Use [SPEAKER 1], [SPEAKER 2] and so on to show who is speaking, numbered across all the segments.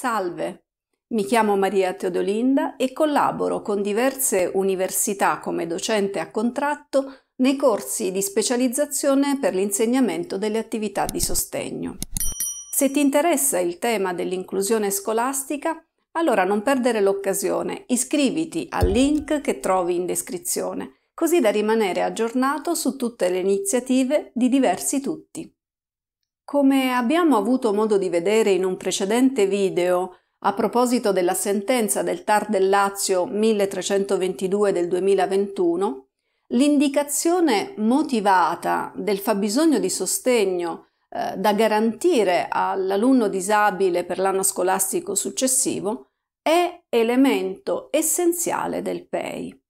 [SPEAKER 1] Salve, mi chiamo Maria Teodolinda e collaboro con diverse università come docente a contratto nei corsi di specializzazione per l'insegnamento delle attività di sostegno. Se ti interessa il tema dell'inclusione scolastica, allora non perdere l'occasione, iscriviti al link che trovi in descrizione, così da rimanere aggiornato su tutte le iniziative di diversi tutti. Come abbiamo avuto modo di vedere in un precedente video, a proposito della sentenza del TAR del Lazio 1322 del 2021, l'indicazione motivata del fabbisogno di sostegno eh, da garantire all'alunno disabile per l'anno scolastico successivo è elemento essenziale del PEI.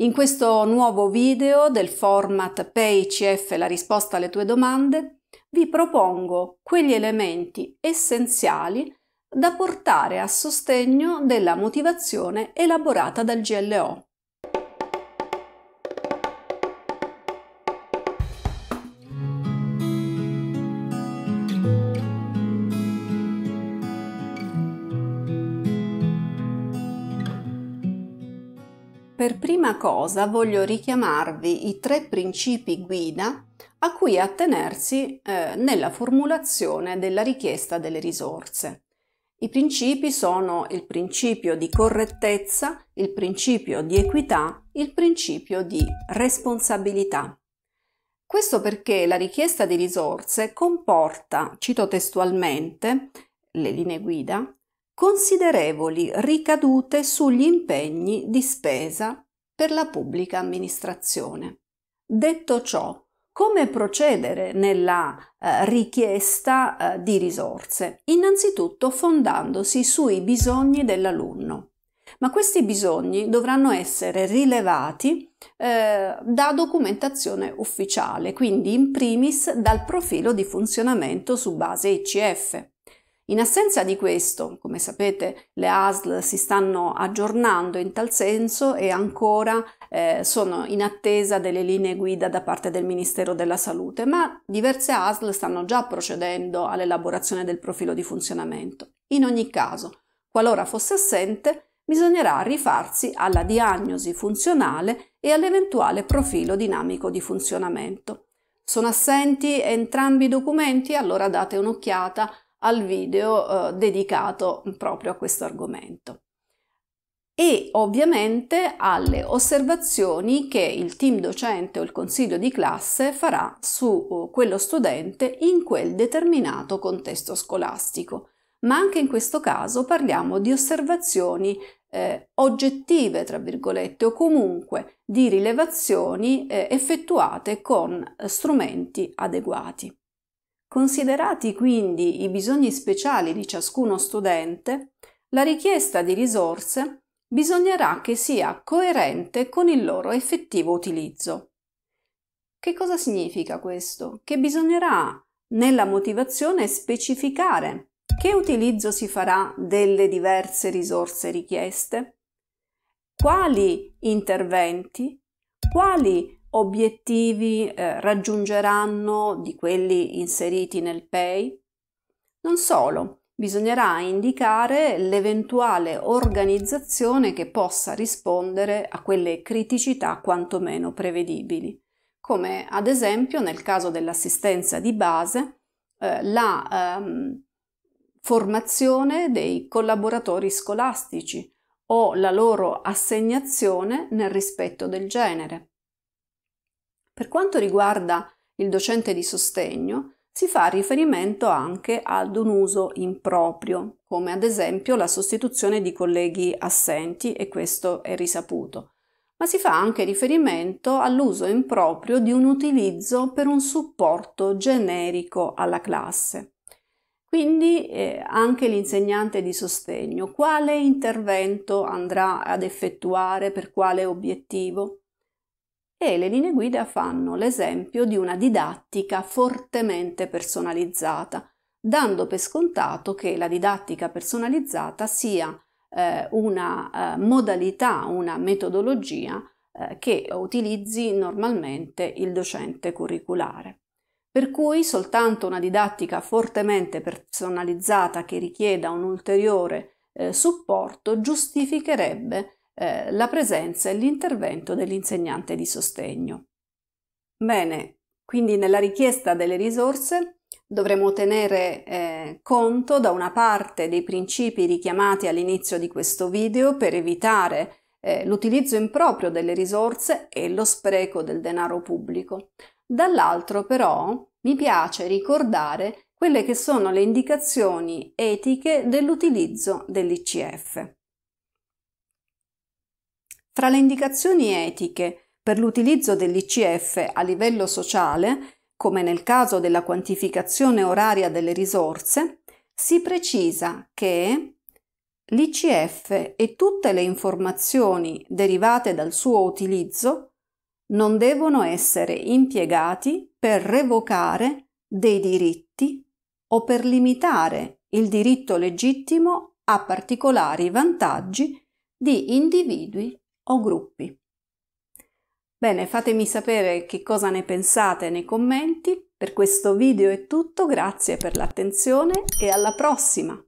[SPEAKER 1] In questo nuovo video del format PEI CF la risposta alle tue domande vi propongo quegli elementi essenziali da portare a sostegno della motivazione elaborata dal GLO. Per prima cosa voglio richiamarvi i tre principi guida a cui attenersi eh, nella formulazione della richiesta delle risorse. I principi sono il principio di correttezza, il principio di equità, il principio di responsabilità. Questo perché la richiesta di risorse comporta, cito testualmente, le linee guida, considerevoli ricadute sugli impegni di spesa per la pubblica amministrazione. Detto ciò, come procedere nella eh, richiesta eh, di risorse? Innanzitutto fondandosi sui bisogni dell'alunno, ma questi bisogni dovranno essere rilevati eh, da documentazione ufficiale, quindi in primis dal profilo di funzionamento su base ICF. In assenza di questo, come sapete, le ASL si stanno aggiornando in tal senso e ancora eh, sono in attesa delle linee guida da parte del Ministero della Salute, ma diverse ASL stanno già procedendo all'elaborazione del profilo di funzionamento. In ogni caso, qualora fosse assente, bisognerà rifarsi alla diagnosi funzionale e all'eventuale profilo dinamico di funzionamento. Sono assenti entrambi i documenti? Allora date un'occhiata al video eh, dedicato proprio a questo argomento e ovviamente alle osservazioni che il team docente o il consiglio di classe farà su eh, quello studente in quel determinato contesto scolastico. Ma anche in questo caso parliamo di osservazioni eh, oggettive, tra virgolette, o comunque di rilevazioni eh, effettuate con strumenti adeguati. Considerati quindi i bisogni speciali di ciascuno studente, la richiesta di risorse bisognerà che sia coerente con il loro effettivo utilizzo. Che cosa significa questo? Che bisognerà nella motivazione specificare che utilizzo si farà delle diverse risorse richieste, quali interventi, quali obiettivi eh, raggiungeranno di quelli inseriti nel PEI? Non solo, bisognerà indicare l'eventuale organizzazione che possa rispondere a quelle criticità quantomeno prevedibili, come ad esempio nel caso dell'assistenza di base, eh, la ehm, formazione dei collaboratori scolastici o la loro assegnazione nel rispetto del genere per quanto riguarda il docente di sostegno, si fa riferimento anche ad un uso improprio, come ad esempio la sostituzione di colleghi assenti, e questo è risaputo, ma si fa anche riferimento all'uso improprio di un utilizzo per un supporto generico alla classe. Quindi eh, anche l'insegnante di sostegno, quale intervento andrà ad effettuare, per quale obiettivo? e le linee guida fanno l'esempio di una didattica fortemente personalizzata, dando per scontato che la didattica personalizzata sia eh, una eh, modalità, una metodologia eh, che utilizzi normalmente il docente curriculare. Per cui soltanto una didattica fortemente personalizzata che richieda un ulteriore eh, supporto giustificherebbe eh, la presenza e l'intervento dell'insegnante di sostegno. Bene, quindi nella richiesta delle risorse dovremo tenere eh, conto da una parte dei principi richiamati all'inizio di questo video per evitare eh, l'utilizzo improprio delle risorse e lo spreco del denaro pubblico. Dall'altro però mi piace ricordare quelle che sono le indicazioni etiche dell'utilizzo dell'ICF. Tra le indicazioni etiche per l'utilizzo dell'ICF a livello sociale, come nel caso della quantificazione oraria delle risorse, si precisa che l'ICF e tutte le informazioni derivate dal suo utilizzo non devono essere impiegati per revocare dei diritti o per limitare il diritto legittimo a particolari vantaggi di individui o gruppi. Bene, fatemi sapere che cosa ne pensate nei commenti. Per questo video è tutto, grazie per l'attenzione e alla prossima!